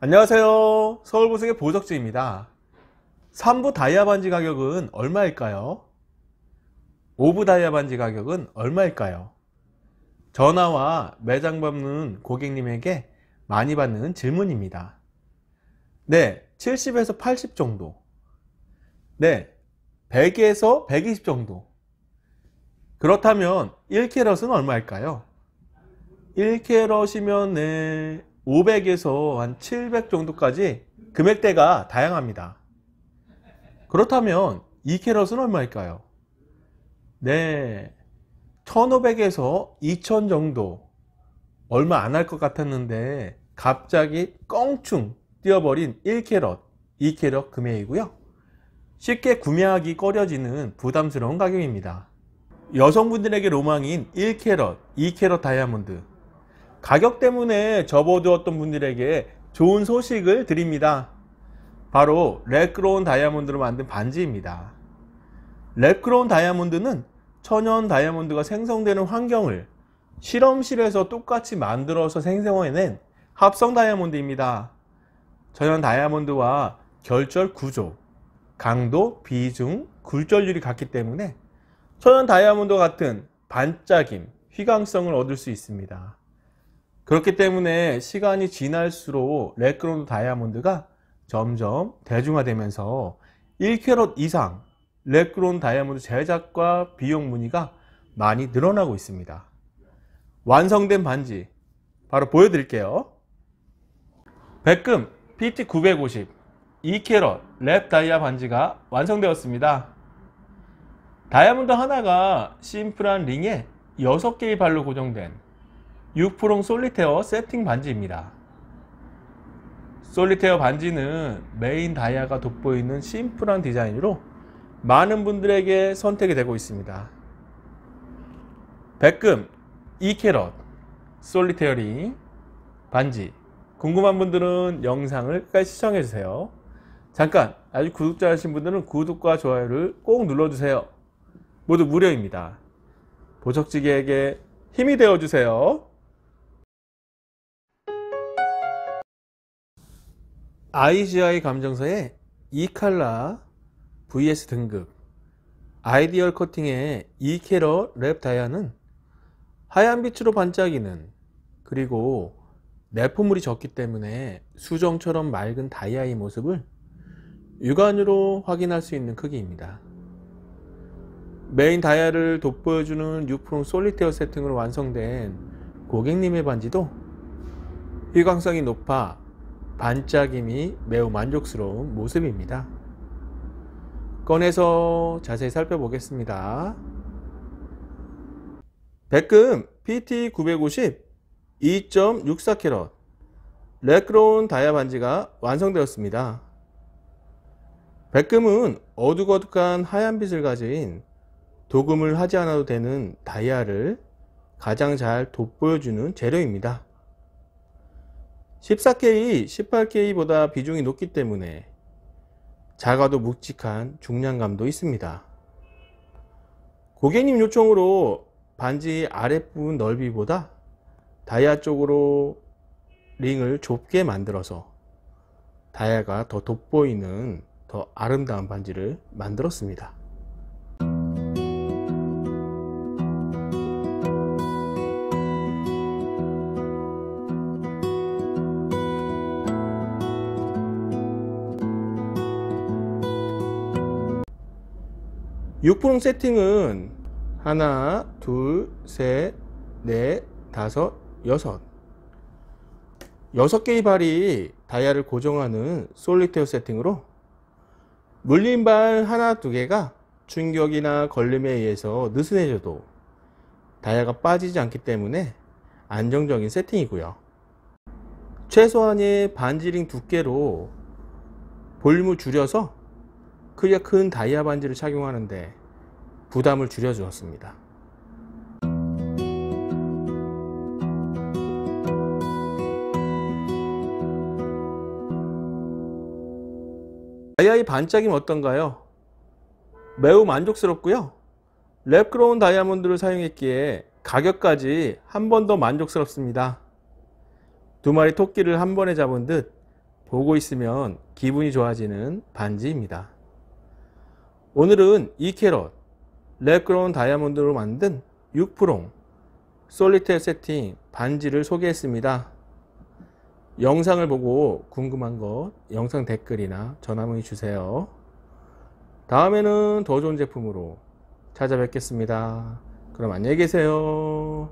안녕하세요. 서울보석의 보석지입니다. 3부 다이아 반지 가격은 얼마일까요? 5부 다이아 반지 가격은 얼마일까요? 전화와 매장 방문 고객님에게 많이 받는 질문입니다. 네, 70에서 80 정도. 네, 100에서 120 정도. 그렇다면 1캐럿은 얼마일까요? 1캐럿이면 네, 500에서 한 700 정도까지 금액대가 다양합니다. 그렇다면 2 캐럿은 얼마일까요? 네, 1500에서 2000 정도 얼마 안 할 것 같았는데 갑자기 껑충 뛰어버린 1캐럿, 2캐럿 금액이고요. 쉽게 구매하기 꺼려지는 부담스러운 가격입니다. 여성분들에게 로망인 1캐럿, 2캐럿 다이아몬드 가격 때문에 접어두었던 분들에게 좋은 소식을 드립니다. 바로 레크로운 다이아몬드로 만든 반지입니다. 레크로운 다이아몬드는 천연 다이아몬드가 생성되는 환경을 실험실에서 똑같이 만들어서 생성해낸 합성 다이아몬드입니다. 천연 다이아몬드와 결절 구조, 강도, 비중, 굴절률이 같기 때문에 천연 다이아몬드 같은 반짝임, 휘광성을 얻을 수 있습니다. 그렇기 때문에 시간이 지날수록 레크론 다이아몬드가 점점 대중화되면서 1캐럿 이상 레크론 다이아몬드 제작과 비용 문의가 많이 늘어나고 있습니다. 완성된 반지 바로 보여드릴게요. 백금 PT950 2캐럿 랩 다이아 반지가 완성되었습니다. 다이아몬드 하나가 심플한 링에 6개의 발로 고정된 6프롱 솔리테어 세팅 반지입니다. 솔리테어 반지는 메인 다이아가 돋보이는 심플한 디자인으로 많은 분들에게 선택이 되고 있습니다. 백금 2캐럿 솔리테어 링 반지 궁금한 분들은 영상을 끝까지 시청해주세요. 잠깐 아직 구독자이신 분들은 구독과 좋아요를 꼭 눌러주세요. 모두 무료입니다. 보석지기에게 힘이 되어주세요. IGI 감정서에 이칼라 vs 등급 아이디얼 커팅의 이캐러 랩 다이아는 하얀 빛으로 반짝이는 그리고 내포물이 적기 때문에 수정처럼 맑은 다이아의 모습을 육안으로 확인할 수 있는 크기입니다. 메인 다이아를 돋보여주는 뉴프롬 솔리테어 세팅으로 완성된 고객님의 반지도 일광성이 높아 반짝임이 매우 만족스러운 모습입니다. 꺼내서 자세히 살펴보겠습니다. 백금 PT950 2.64캐럿 레크론 다이아 반지가 완성되었습니다. 백금은 어둑어둑한 하얀 빛을 가진 도금을 하지 않아도 되는 다이아를 가장 잘 돋보여주는 재료입니다. 14K, 18K보다 비중이 높기 때문에 작아도 묵직한 중량감도 있습니다. 고객님 요청으로 반지 아랫부분 넓이보다 다이아 쪽으로 링을 좁게 만들어서 다이아가 더 돋보이는 더 아름다운 반지를 만들었습니다. 6프롱 세팅은 하나, 둘, 셋, 넷, 네, 다섯, 여섯 여섯 개의 발이 다이아를 고정하는 솔리테어 세팅으로 물린 발 하나, 두 개가 충격이나 걸림에 의해서 느슨해져도 다이아가 빠지지 않기 때문에 안정적인 세팅이고요. 최소한의 반지링 두께로 볼륨을 줄여서 크기가 큰 다이아 반지를 착용하는데 부담을 줄여주었습니다. 다이아의 반짝임 어떤가요? 매우 만족스럽고요. 랩그로운 다이아몬드를 사용했기에 가격까지 한 번 더 만족스럽습니다. 두 마리 토끼를 한 번에 잡은 듯 보고 있으면 기분이 좋아지는 반지입니다. 오늘은 2캐럿 레그로운 다이아몬드로 만든 6프롱 솔리테 세팅 반지를 소개했습니다. 영상을 보고 궁금한 것 영상 댓글이나 전화 문의 주세요. 다음에는 더 좋은 제품으로 찾아뵙겠습니다. 그럼 안녕히 계세요.